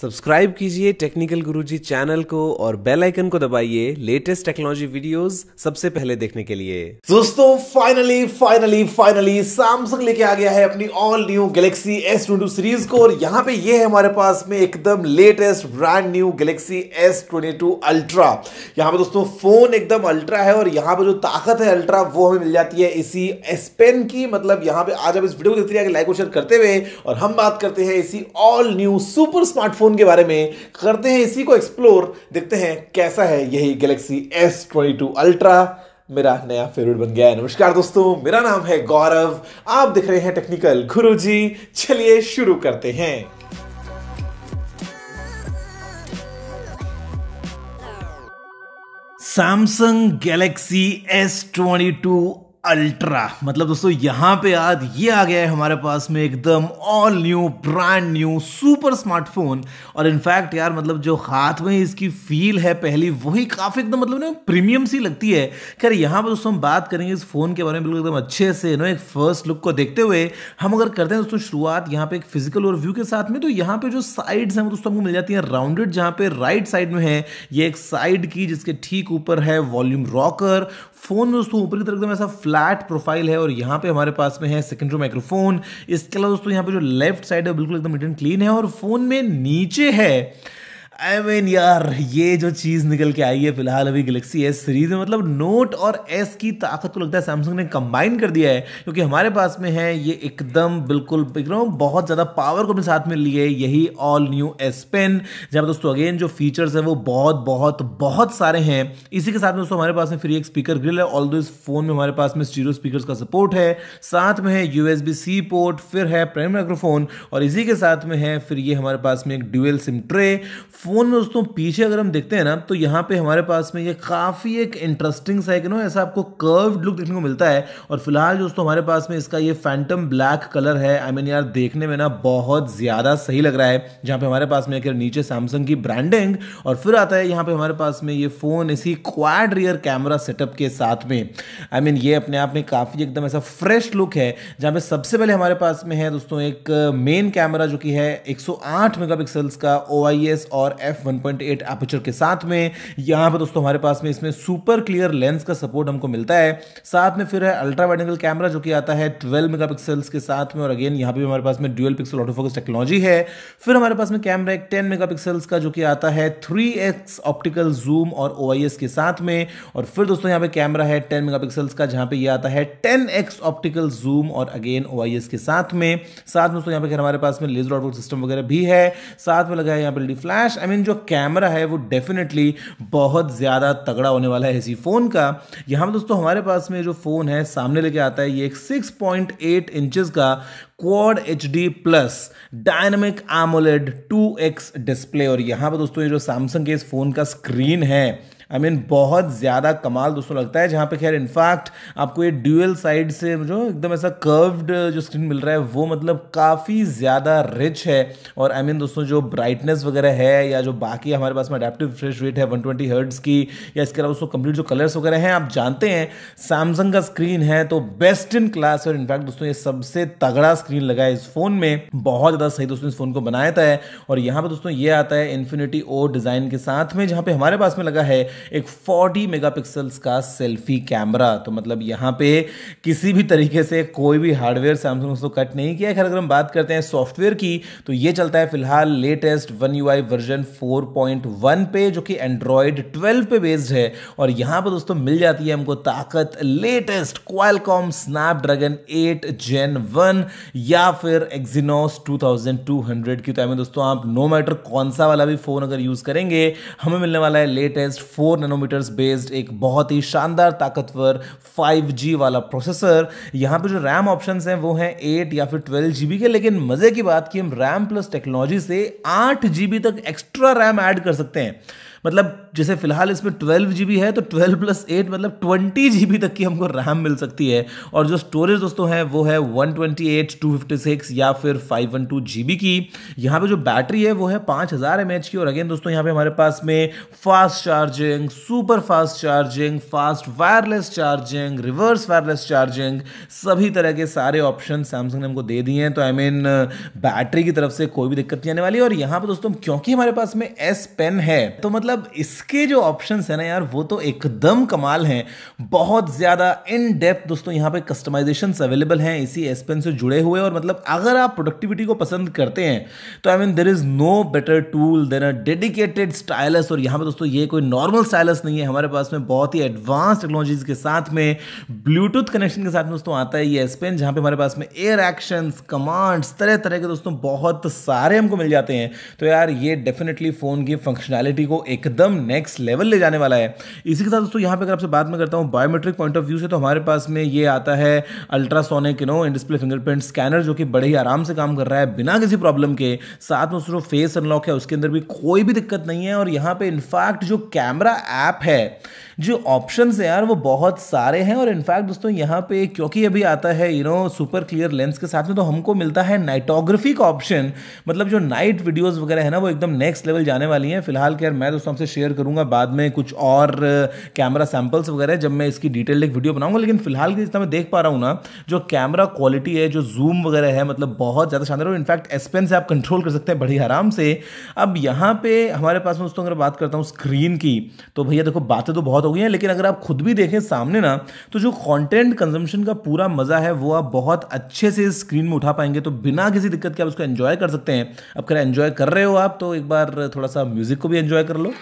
subscribe कीजिए technical गुरुजी channel को और बेल आइकन को दबाइए लेटेस्ट टेक्नोलॉजी वीडियोस सबसे पहले देखने के लिए दोस्तों फाइनली फाइनली फाइनली सैमसंग लेके आ गया है अपनी all new Galaxy S series को और यहाँ पे ये है हमारे पास में एकदम latest brand new Galaxy S Ultra यहाँ पे दोस्तों फोन एकदम अल्ट्रा है और यहाँ पे जो ताकत है अल्ट्रा वो हमें मिल जाती है इसी एस पेन की मतलब यहाँ पे आज आप इस वीडियो को देखते लाइक शेयर करते हुए और हम बात करते हैं इसी ऑल न्यू सुपर स्मार्टफोन उनके बारे में करते हैं इसी को एक्सप्लोर देखते हैं कैसा है यही Galaxy S twenty two Ultra मेरा नया फेवरेट बन गया है नमस्कार दोस्तों मेरा नाम है गौरव आप दिख रहे हैं टेक्निकल गुरु जी चलिए शुरू करते हैं Samsung Galaxy S twenty two Ultra मतलब दोस्तों यहाँ पे आज ये आ गया है हमारे पास में एकदम all new brand new super smartphone और इनफैक्ट यार मतलब जो हाथ में इसकी फील है पहली वही काफ़ी एकदम मतलब ना प्रीमियम सी लगती है खैर यहाँ पर दोस्तों हम बात करेंगे इस फ़ोन के बारे में बिल्कुल एकदम अच्छे से ना एक फर्स्ट लुक को देखते हुए हम अगर करते हैं दोस्तों शुरुआत यहाँ पे एक फिजिकल और के साथ में तो यहाँ पे जो साइड है वो दोस्तों हमको मिल जाती है राउंडेड जहाँ पे राइट साइड में है ये एक साइड की जिसके ठीक ऊपर है वॉल्यूम रॉकर फ़ोन में दोस्तों ऊपर की तरफ एकदम ऐसा फ्लैट प्रोफाइल है और यहाँ पे हमारे पास में है सेकेंडरी माइक्रोफोन इसके अलावा दोस्तों यहाँ पे जो लेफ्ट साइड है बिल्कुल एकदम नीट एंड क्लीन है और फ़ोन में नीचे है आई I मीन mean, यार ये जो चीज़ निकल के आई है फिलहाल अभी गलेक्सी एस सीरीज में मतलब नोट और एस की ताकत को लगता है सैमसंग ने कंबाइन कर दिया है क्योंकि हमारे पास में है ये एकदम बिल्कुल एकदम बहुत ज़्यादा पावर को अपने साथ में लिए यही ऑल न्यू एस पेन जहाँ दोस्तों अगेन जो फीचर्स है वो बहुत बहुत बहुत सारे हैं इसी के साथ में दोस्तों हमारे पास में फ्री एक स्पीकर ग्रिल है ऑल इस फ़ोन में हमारे पास में स्टीरियो स्पीकर का सपोर्ट है साथ में है यू सी पोर्ट फिर है प्राइम माइक्रोफोन और इसी के साथ में है फिर ये हमारे पास में एक ड्यूएल सिम ट्रे फ़ोन में दोस्तों पीछे अगर हम देखते हैं ना तो यहाँ पे हमारे पास में ये काफ़ी एक इंटरेस्टिंग सा एक नो ऐसा आपको कर्व्ड लुक देखने को मिलता है और फिलहाल दोस्तों हमारे पास में इसका ये फैंटम ब्लैक कलर है आई I मीन mean यार देखने में ना बहुत ज़्यादा सही लग रहा है जहाँ पे हमारे पास में एक नीचे सैमसंग की ब्रांडिंग और फिर आता है यहाँ पे हमारे पास में ये फ़ोन इसी क्वाड रियर कैमरा सेटअप के साथ में आई I मीन mean ये अपने आप में काफ़ी एकदम ऐसा फ्रेश लुक है जहाँ पे सबसे पहले हमारे पास में है दोस्तों एक मेन कैमरा जो कि है एक सौ का ओ और और एफ वन पॉइंट के साथ में यहां पर दोस्तों हमारे पास में इसमें सुपर क्लियर लेंस का सपोर्ट हमको मिलता है साथ में फिर है अल्ट्रा वाइडेंगल कैमरा जो कि आता है ट्वेल्व मेगा के साथ में और अगेन यहां पर हमारे पास में ड्यूएल पिक्सल ऑटोफोकस टेक्नोलॉजी है फिर हमारे पास में कैमरा एक टेन मेगा का जो कि आता है थ्री ऑप्टिकल जूम और ओ के साथ में और फिर दोस्तों यहां पर कैमरा है टेन मेगा का जहां पर यह आता है टेन ऑप्टिकल जूम और अगेन ओ के साथ में साथ में दोस्तों यहां पर हमारे पास में लेजर ऑटो सिस्टम वगैरह भी है साथ में लगा है यहां पर एलईडी फ्लैश आई मीन जो कैमरा है वो डेफिनेटली बहुत ज़्यादा तगड़ा होने वाला है इसी फ़ोन का यहाँ दोस्तों हमारे पास में जो फ़ोन है सामने लेके आता है ये एक 6.8 इंचेस का quad H D plus dynamic AMOLED X display और यहाँ पर दोस्तों ये जो सैमसंग के इस फ़ोन का स्क्रीन है आई मीन बहुत ज़्यादा कमाल दोस्तों लगता है जहाँ पे खैर इनफैक्ट आपको ये ड्यूएल साइड से जो एकदम ऐसा कर्व्ड जो स्क्रीन मिल रहा है वो मतलब काफ़ी ज़्यादा रिच है और आई I मीन mean, दोस्तों जो ब्राइटनेस वगैरह है या जो बाकी हमारे पास में अडेप्टिव फ्रेश रेट है वन ट्वेंटी की या इसके अलावा दोस्तों कंप्लीट जो कलर्स वगैरह हैं आप जानते हैं सैमसंग का स्क्रीन है तो बेस्ट इन क्लास और इनफैक्ट दोस्तों ये सबसे तगड़ा स्क्रीन लगा है इस फोन में बहुत ज़्यादा सही दोस्तों इस फोन को बनाया था है और यहाँ पर दोस्तों ये आता है इन्फिनिटी ओ डिज़ाइन के साथ में जहाँ पे हमारे पास में लगा है एक 40 मेगापिक्सल्स का सेल्फी कैमरा तो मतलब यहाँ पे किसी भी तरीके से कोई भी हार्डवेयर सैमसंग उसको कट नहीं किया खैर अगर हम बात करते हैं सॉफ्टवेयर की तो ये चलता है फिलहाल लेटेस्ट वन यू वर्जन 4.1 पे जो कि एंड्रॉयड 12 पे बेस्ड है और यहाँ पर दोस्तों मिल जाती है हमको ताकत latest Qualcomm Snapdragon eight Gen one या फिर एक्जीनोस 2200 की तो हमें दोस्तों आप नो मैटर कौन सा वाला भी फ़ोन अगर यूज़ करेंगे हमें मिलने वाला है latest four four nanometres based एक बहुत ही शानदार ताकतवर 5G वाला प्रोसेसर यहाँ पे जो रैम ऑप्शन हैं वो हैं 8 या फिर ट्वेल्व जीबी के लेकिन मज़े की बात कि हम रैम प्लस टेक्नोलॉजी से आठ जीबी तक एक्स्ट्रा रैम ऐड कर सकते हैं मतलब जैसे फिलहाल इसमें ट्वेल्व जी है तो ट्वेल्व प्लस एट मतलब ट्वेंटी जी तक की हमको रैम मिल सकती है और जो स्टोरेज दोस्तों है वो है one twenty eight two fifty six या फिर फाइव वन टू जी की यहाँ पे जो बैटरी है वो है पाँच हज़ार एम की और अगेन दोस्तों यहाँ पे हमारे पास में fast charging super fast charging fast wireless charging reverse wireless charging सभी तरह के सारे ऑप्शन सैमसंग ने हमको दे दिए हैं तो I I mean mean, battery की तरफ से कोई भी दिक्कत नहीं आने वाली और यहाँ पर दोस्तों क्योंकि हमारे पास में एस पेन है तो मतलब मतलब इसके जो ऑप्शंस है ना यार वो तो एकदम कमाल हैं बहुत ज़्यादा इन डेप्थ दोस्तों यहाँ पे कस्टमाइजेशन अवेलेबल हैं इसी एसपेन से जुड़े हुए और मतलब अगर आप प्रोडक्टिविटी को पसंद करते हैं तो I mean there is no better tool than a dedicated stylus और यहाँ पर दोस्तों ये कोई नॉर्मल स्टाइलस नहीं है हमारे पास में बहुत ही एडवांस टेक्नोलॉजीज के साथ में ब्लूटूथ कनेक्शन के साथ में दोस्तों आता है ये एसपेन जहाँ पे हमारे पास में एयर एक्शन कमांड्स तरह तरह के दोस्तों बहुत सारे हमको मिल जाते हैं तो यार ये डेफिनेटली फ़ोन की फंक्शनैलिटी को एक एकदम नेक्स्ट लेवल ले जाने वाला है इसी के साथ दोस्तों यहाँ पे अगर आपसे बात में करता हूँ बायोमेट्रिक पॉइंट ऑफ व्यू से तो हमारे पास में ये आता है ultrasonic no in display fingerprint scanner जो कि बड़े ही आराम से काम कर रहा है बिना किसी प्रॉब्लम के साथ में दोस्तों फेस अनलॉक है उसके अंदर भी कोई भी दिक्कत नहीं है और यहाँ पे इनफैक्ट जो कैमरा ऐप है जो ऑप्शन है यार वो बहुत सारे हैं और इनफैक्ट दोस्तों यहाँ पे क्योंकि अभी आता है you know super clear lens के साथ में तो हमको मिलता है नाइटोग्राफी का ऑप्शन मतलब जो नाइट वीडियोज़ वगैरह है ना वो एकदम नेक्स्ट लेवल जाने वाली है फिलहाल क्या मैं दोस्तों दोस्तों से शेयर करूंगा बाद में कुछ और कैमरा सैम्पल्स वगैरह जब मैं इसकी डिटेल एक वीडियो बनाऊंगा लेकिन फिलहाल की जितना मैं देख पा रहा हूँ ना जो कैमरा क्वालिटी है जो जूम वगैरह है मतलब बहुत ज़्यादा शानदार इनफैक्ट एसपेन से आप कंट्रोल कर सकते हैं बड़ी आराम से अब यहाँ पर हमारे पास में दोस्तों अगर बात करता हूँ स्क्रीन की तो भैया देखो बातें तो बहुत हो गई हैं लेकिन अगर आप खुद भी देखें सामने ना तो जो कॉन्टेंट कंजम्पन का पूरा मज़ा है वो आप बहुत अच्छे से स्क्रीन में उठा पाएंगे तो बिना किसी दिक्कत के आप उसको एन्जॉय कर सकते हैं अब खैर एंजॉय कर रहे हो आप तो एक बार थोड़ा सा म्यूज़िक को भी एंजॉय कर लो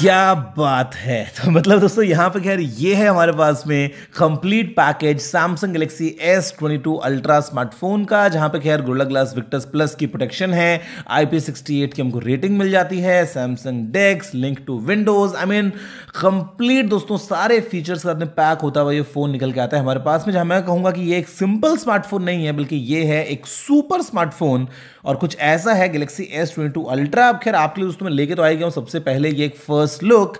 क्या बात है तो मतलब दोस्तों यहाँ पे खैर ये है हमारे पास में complete package Samsung Galaxy S twenty two Ultra smartphone का जहाँ पे खैर गोला ग्लास विक्टर्स प्लस की प्रोटेक्शन है आई पी सिक्सटी एट की हमको रेटिंग मिल जाती है सैमसंग डेस्क link to Windows I mean complete दोस्तों सारे फीचर्स का पैक होता हुआ ये फ़ोन निकल के आता है हमारे पास में जहाँ मैं कहूँगा कि ये एक सिंपल स्मार्टफोन नहीं है बल्कि ये है एक सुपर स्मार्टफोन और कुछ ऐसा है Galaxy S twenty two Ultra अब खैर आपके लिए दोस्तों में लेके तो आई गया हूँ सबसे पहले ये एक फर्स्ट फर्स्ट लुक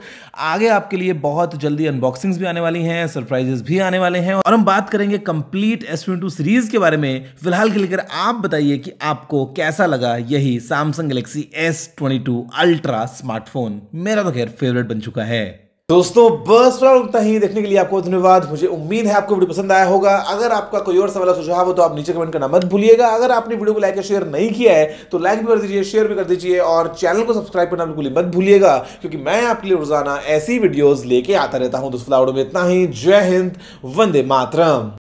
आगे आपके लिए बहुत जल्दी अनबॉक्सिंग्स भी आने वाली हैं सरप्राइजेस भी आने वाले हैं और हम बात करेंगे कंप्लीट एस सीरीज के बारे में फिलहाल के लेकर आप बताइए कि आपको कैसा लगा यही Samsung Galaxy S twenty Ultra smartphone मेरा तो खैर फेवरेट बन चुका है दोस्तों बस उतना ही देखने के लिए आपको धन्यवाद मुझे उम्मीद है आपको वीडियो पसंद आया होगा अगर आपका कोई और सवाल सुझाव हो तो आप नीचे कमेंट करना मत भूलिएगा अगर आपने वीडियो को लाइक या शेयर नहीं किया है तो लाइक भी कर दीजिए शेयर भी कर दीजिए और चैनल को सब्सक्राइब करना बिल्कुल मत भूलिएगा क्योंकि मैं आपके लिए रोजाना ऐसी वीडियोज लेके आता रहता हूँ दोस्तों में इतना ही जय हिंद वंदे मातरम